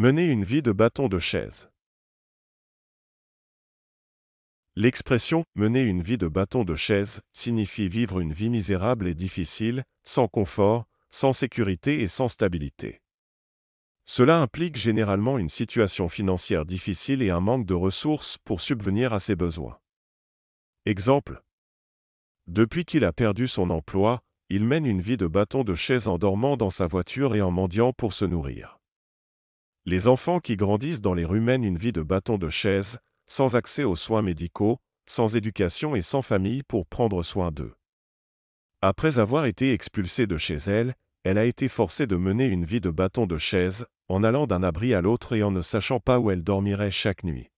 mener une vie de bâton de chaise. L'expression mener une vie de bâton de chaise signifie vivre une vie misérable et difficile, sans confort, sans sécurité et sans stabilité. Cela implique généralement une situation financière difficile et un manque de ressources pour subvenir à ses besoins. Exemple. Depuis qu'il a perdu son emploi, il mène une vie de bâton de chaise en dormant dans sa voiture et en mendiant pour se nourrir. Les enfants qui grandissent dans les rues mènent une vie de bâton de chaise, sans accès aux soins médicaux, sans éducation et sans famille pour prendre soin d'eux. Après avoir été expulsée de chez elle, elle a été forcée de mener une vie de bâton de chaise, en allant d'un abri à l'autre et en ne sachant pas où elle dormirait chaque nuit.